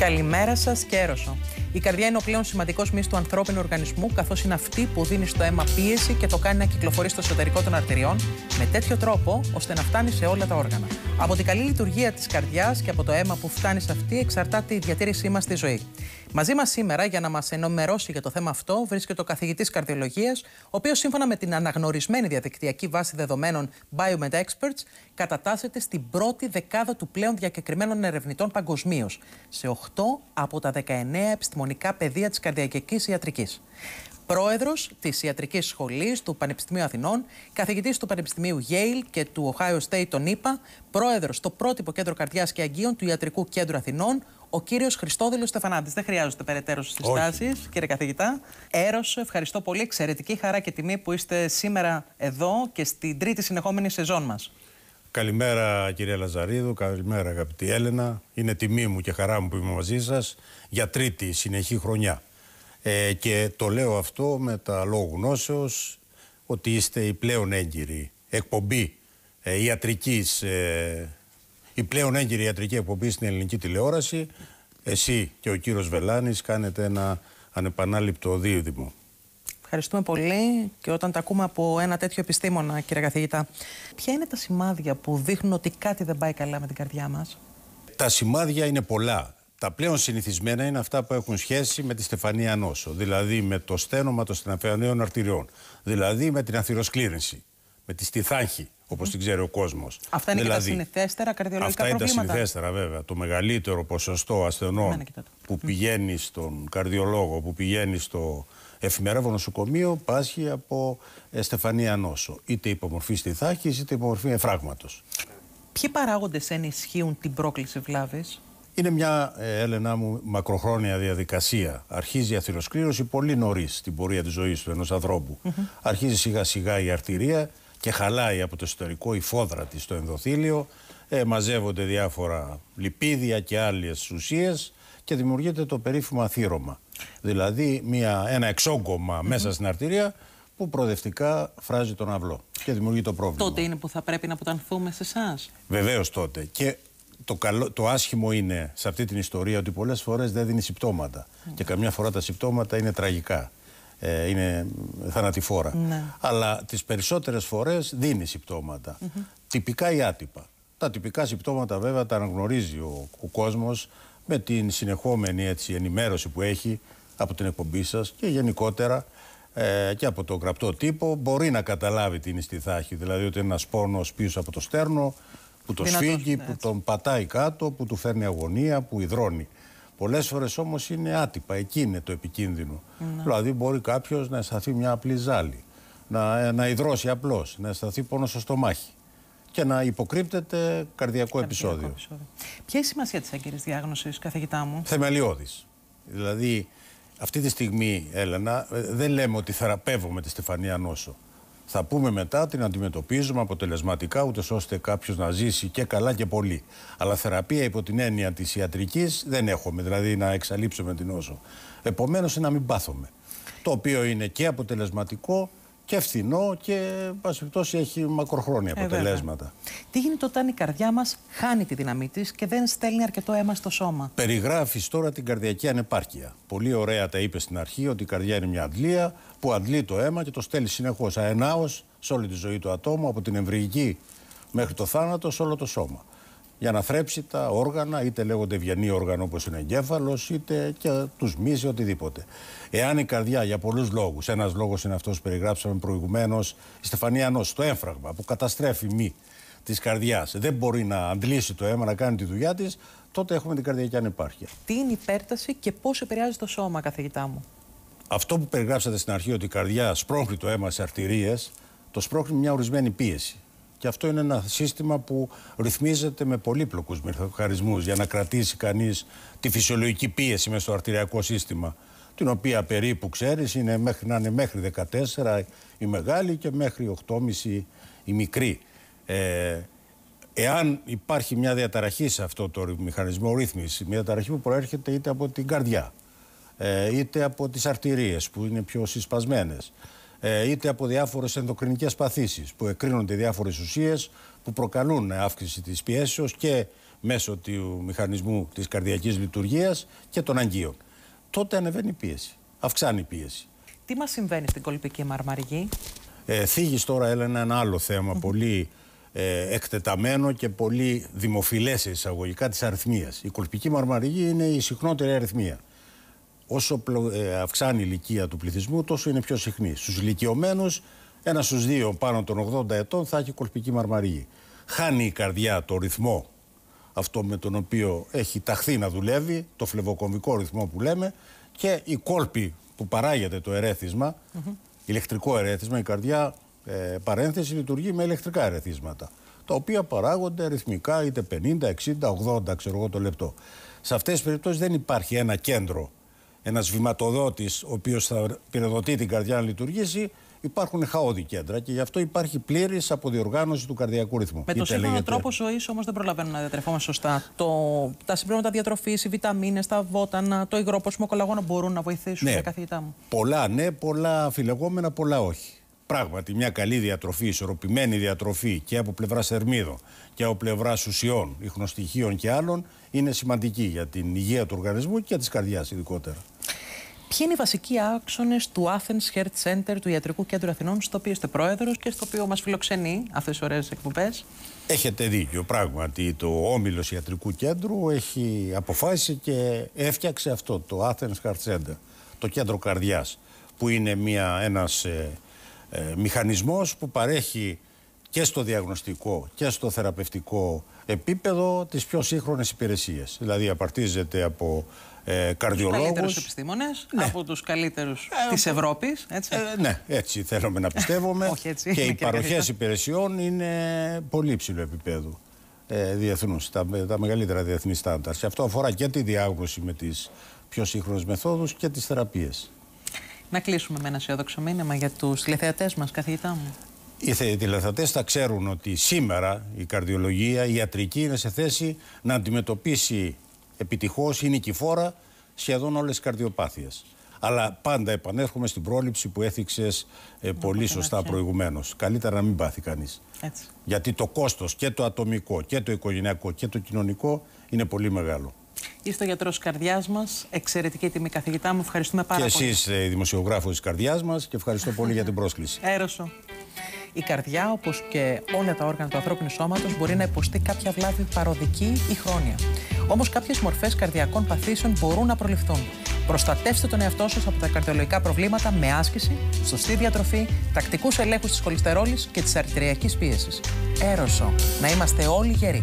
Καλημέρα σας και Η καρδιά είναι ο πλέον σημαντικός μυς του ανθρώπινου οργανισμού, καθώς είναι αυτή που δίνει στο αίμα πίεση και το κάνει να κυκλοφορεί στο εσωτερικό των αρτηριών, με τέτοιο τρόπο ώστε να φτάνει σε όλα τα όργανα. Από την καλή λειτουργία της καρδιάς και από το αίμα που φτάνει σε αυτή εξαρτάται η διατήρησή μας στη ζωή. Μαζί μας σήμερα, για να μας ενημερώσει για το θέμα αυτό, βρίσκεται ο καθηγητής καρδιολογίας, ο οποίος σύμφωνα με την αναγνωρισμένη διαδικτυακή βάση δεδομένων Biomed Experts, κατατάσσεται στην πρώτη δεκάδα του πλέον διακεκριμένων ερευνητών παγκοσμίως, σε 8 από τα 19 επιστημονικά πεδία της καρδιακής ιατρικής πρόεδρος της Ιατρικής Σχολής του Πανεπιστημίου Αθηνών, καθηγητής του Πανεπιστημίου Yale και του Ohio State, τον ΗΠΑ, πρόεδρος στο πρότυπο κέντρο καρδιάς και αγγείων του Ιατρικού Κέντρου Αθηνών, ο κύριος Χριστόδηλος Στεφανάτης. Δεν χρειάζεται περαιτέρω συστάσεις, κύριε καθηγητά. Έρος, ευχαριστώ πολύ. Εξαιρετική χαρά και τιμή που είστε σήμερα εδώ και στην τρίτη συνεχόμενη σεζόν μας. Καλημέρα κυρία Λαζαρίδου, καλημέρα αγαπητή Έλενα. Είναι τιμή μου και χαρά μου που είμαι μαζί σας για τρίτη συνεχή χρονιά. Ε, και το λέω αυτό με τα λόγου γνώσεως ότι είστε η πλέον έγκυρη εκπομπή ε, ιατρικής, ε, η πλέον έγκυρη ιατρική εκπομπή στην ελληνική τηλεόραση. Εσύ και ο κύριος Βελάνης κάνετε ένα ανεπανάληπτο δίδυμο. Ευχαριστούμε πολύ και όταν τα ακούμε από ένα τέτοιο επιστήμονα, κύριε καθηγητά. Ποια είναι τα σημάδια που δείχνουν ότι κάτι δεν πάει καλά με την καρδιά μας? Τα σημάδια είναι πολλά. Τα πλέον συνηθισμένα είναι αυτά που έχουν σχέση με τη στεφανία νόσο, δηλαδή με το στένομα των στεναφιανέων αρτηριών, δηλαδή με την αθυροσκλήρυνση, με τη στιθάχη, όπως την ξέρει ο κόσμος. Αυτά είναι δηλαδή, και τα δηλαδή, συνηθέστερα καρδιολογικά αυτά προβλήματα. Αυτά είναι τα συνηθέστερα, βέβαια. Το μεγαλύτερο ποσοστό ασθενών που πηγαίνει στον καρδιολόγο, που πηγαίνει στο εφημερεύω νοσοκομείο πάσχει από ε, στεφανία νόσο. Είτε υπομορφή στιθάχης είτε υπομορφή εφράγματος. Ποιοι παράγοντες ενισχύουν την πρόκληση βλάβης, είναι μια, ε, Έλενα μου, μακροχρόνια διαδικασία. Αρχίζει η αθυροσκλήρωση πολύ νωρίς στην πορεία της ζωής του ενός αρχιζει Αρχίζει σιγά-σιγά η αρτηρία και χαλάει από το εσωτερικό η φόδρα της στο ενδοθήλιο. Ε, μαζεύονται διάφορα λιπίδια και άλλες ουσίες και δημιουργείται το περίφημο αθύρωμα. Δηλαδή μια, ένα μέσα στην αρτηρία που προοδευτικά φράζει τον αυλό και δημιουργεί το πρόβλημα. Τότε είναι που θα πρέπει να αποτανθούμε σε εσάς. Βεβαίως τότε. Και το, καλό, το άσχημο είναι σε αυτή την ιστορία ότι πολλές φορές δεν δίνει συμπτώματα. Ναι. Και καμιά φορά τα συμπτώματα είναι τραγικά. Ε, είναι θανατηφόρα. Ναι. Αλλά τις περισσότερες φορές δίνει συμπτώματα. Τυπικά ή άτυπα. Τα τυπικά συμπτώματα βέβαια τα αναγνωρίζει ο, ο κόσμος με την συνεχόμενη έτσι, ενημέρωση που έχει από την εκπομπή σας και γενικότερα ε, και από το γραπτό τύπο μπορεί να καταλάβει τι είναι στη θάχη. Δηλαδή ότι ένας πόνος πίσω από το στέρνο, που το σφίγγει, ναι, που τον πατάει κάτω, που του φέρνει αγωνία, που υδρώνει. Πολλές φορές όμως είναι άτυπα, εκεί είναι το επικίνδυνο. Ναι. Δηλαδή μπορεί κάποιος να αισθανθεί μια απλή ζάλη, να, ε, να υδρώσει απλώς, να αισθανθεί πόνο στο στομάχι και να υποκρύπτεται καρδιακό, επεισόδιο. επεισόδιο. Ποια είναι η σημασία της έγκαιρη διάγνωσης, καθηγητά μου? Θεμελιώδης. Δηλαδή, αυτή τη στιγμή, Έλενα, ε, δεν λέμε ότι θεραπεύουμε τη Στεφανία Νόσο. Θα πούμε μετά την αντιμετωπίζουμε αποτελεσματικά, ούτε ώστε κάποιος να ζήσει και καλά και πολύ. Αλλά θεραπεία υπό την έννοια της ιατρικής δεν έχουμε, δηλαδή να εξαλείψουμε την όσο. Επομένως, να μην πάθουμε. Το οποίο είναι και αποτελεσματικό και φθηνό και, εν έχει μακροχρόνια ε, αποτελέσματα. Τι γίνεται όταν η καρδιά μας χάνει τη δύναμή της και δεν στέλνει αρκετό αίμα στο σώμα. Περιγράφεις τώρα την καρδιακή ανεπάρκεια. Πολύ ωραία τα είπες στην αρχή ότι η καρδιά είναι μια αντλία που αντλεί το αίμα και το στέλνει συνεχώς αενάως σε όλη τη ζωή του ατόμου, από την εμβρυγική μέχρι το θάνατο, σε όλο το σώμα για να θρέψει τα όργανα, είτε λέγονται ευγενή όργανα όπως είναι ο εγκέφαλος, είτε και τους μύσει, οτιδήποτε. Εάν η καρδιά για πολλούς λόγους, ένας λόγος είναι αυτός που περιγράψαμε προηγουμένως, η Στεφανία Ανώ, το έφραγμα που καταστρέφει μη της καρδιάς, δεν μπορεί να αντλήσει το αίμα, να κάνει τη δουλειά της, τότε έχουμε την καρδιακή ανεπάρκεια. Τι είναι η υπέρταση και πώς επηρεάζει το σώμα, καθηγητά μου. Αυτό που περιγράψατε στην αρχή, ότι η καρδιά σπρώχνει το αίμα σε αρτηρίες, το σπρώχνει μια ορισμένη πίεση. Και αυτό είναι ένα σύστημα που ρυθμίζεται με πολύπλοκους μηχανισμούς για να κρατήσει κανείς τη φυσιολογική πίεση μέσα στο αρτηριακό σύστημα. Την οποία περίπου ξέρεις είναι μέχρι, να είναι μέχρι 14 η μεγάλη και μέχρι 8,5 η μικρή. Ε, εάν υπάρχει μια διαταραχή σε αυτό το μηχανισμό ρύθμιση, μια διαταραχή που προέρχεται είτε από την καρδιά, ε, είτε από τις αρτηρίες που είναι πιο συσπασμένες, ε, είτε από διάφορες ενδοκρινικές παθήσεις που εκρίνονται διάφορες ουσίες που προκαλούν αύξηση της πιέσεως και μέσω του μηχανισμού της καρδιακής λειτουργίας και των αγκίων. Τότε ανεβαίνει η πίεση, αυξάνει η πίεση. Τι μας συμβαίνει στην κολπική μαρμαριγή? Ε, τωρα τώρα, Έλενα, ένα άλλο πολύ ε, εκτεταμένο και πολύ δημοφιλές εισαγωγικά της αριθμίας. Η κολπική μαρμαριγή είναι η συχνότερη αριθμία όσο ε, αυξάνει η ηλικία του πληθυσμού, τόσο είναι πιο συχνή. Στους ηλικιωμένους, ένας στους δύο πάνω των 80 ετών θα έχει κολπική μαρμαρίγη. Χάνει η καρδιά το ρυθμό αυτό με τον οποίο έχει ταχθεί να δουλεύει, το φλεβοκομικό ρυθμό που λέμε, και η κόλπη που παράγεται το ερεθισμα ηλεκτρικό ερέθισμα, η καρδιά ε, παρένθεση λειτουργεί με ηλεκτρικά ερεθίσματα, τα οποία παράγονται ρυθμικά είτε 50, 60, 80, ξέρω εγώ το λεπτό. Σε αυτές τις περιπτώσεις δεν υπάρχει ένα κέντρο ένας βηματοδότης ο οποίος θα πυροδοτεί την καρδιά να λειτουργήσει, υπάρχουν χαόδη κέντρα και γι' αυτό υπάρχει πλήρης αποδιοργάνωση του καρδιακού ρυθμού. Με τον σύγχρονο τρόπο ζωής όμως δεν προλαβαίνουν να διατρεφόμαστε σωστά. Το... Τα συμπληρώματα διατροφής, οι βιταμίνες, τα βότανα, το υγρό ποσμό κολαγόνο μπορούν να βοηθήσουν ναι. καθηγητά μου. Πολλά ναι, πολλά αφιλεγόμενα, πολλά όχι πράγματι μια καλή διατροφή, ισορροπημένη διατροφή και από πλευράς θερμίδων και από πλευράς ουσιών, ιχνοστοιχείων και άλλων είναι σημαντική για την υγεία του οργανισμού και τη καρδιάς ειδικότερα. Ποιοι είναι οι βασικοί άξονες του Athens Heart Center, του Ιατρικού Κέντρου Αθηνών, στο οποίο είστε πρόεδρος και στο οποίο μας φιλοξενεί αυτές τις ωραίες εκπομπές. Έχετε δίκιο. Πράγματι, το όμιλος Ιατρικού Κέντρου έχει αποφάσει και έφτιαξε αυτό το Athens Heart Center, το κέντρο καρδιάς, που είναι ένας. Ε, ε, μηχανισμός που παρέχει και στο διαγνωστικό και στο θεραπευτικό επίπεδο τις πιο σύγχρονες υπηρεσίες. Δηλαδή απαρτίζεται από ε, καρδιολόγους. Καλύτερους επιστήμονες, ναι. από τους καλύτερους ε, της ε, Ευρώπης. Ε, έτσι. ναι, έτσι θέλουμε να πιστεύουμε. και οι παροχές υπηρεσιών είναι πολύ υψηλό επίπεδο ε, διεθνούς, τα, τα μεγαλύτερα διεθνή στάνταρ. Και αυτό αφορά και τη διάγνωση με τις πιο σύγχρονες μεθόδους και τις θεραπείες. Να κλείσουμε με ένα αισιόδοξο μήνυμα για τους τηλεθεατές μας, καθηγητά μου. Οι τηλεθεατές θα ξέρουν ότι σήμερα η καρδιολογία, η ιατρική είναι σε θέση να αντιμετωπίσει επιτυχώς ή νικηφόρα σχεδόν όλες τις καρδιοπάθειες. Αλλά πάντα επανέρχομαι στην πρόληψη που έθιξες ε, πολύ σωστά προηγουμένως. Καλύτερα να μην πάθει κανείς. Γιατί το κόστος και το ατομικό και το οικογενειακό και το κοινωνικό είναι πολύ μεγάλο. Είστε ο γιατρός καρδιάς μας. Εξαιρετική τιμή, καθηγητά μου. Ευχαριστούμε πάρα και πολύ. Και εσείς, ε, δημοσιογράφο της καρδιάς μας, και ευχαριστώ πολύ για την πρόσκληση. Έρωσο. Η καρδιά, όπως και όλα τα όργανα του ανθρώπινου σώματος, μπορεί να υποστεί κάποια βλάβη παροδική ή χρόνια. Όμως, κάποιες μορφές καρδιακών παθήσεων μπορούν να προληφθούν. Προστατεύστε τον εαυτό σας από τα καρδιολογικά προβλήματα με άσκηση, σωστή διατροφή, τακτικούς ελέγχους της χολυστερόλης και της αρτηριακής πίεσης. Έρωσο. Να είμαστε όλοι γεροί.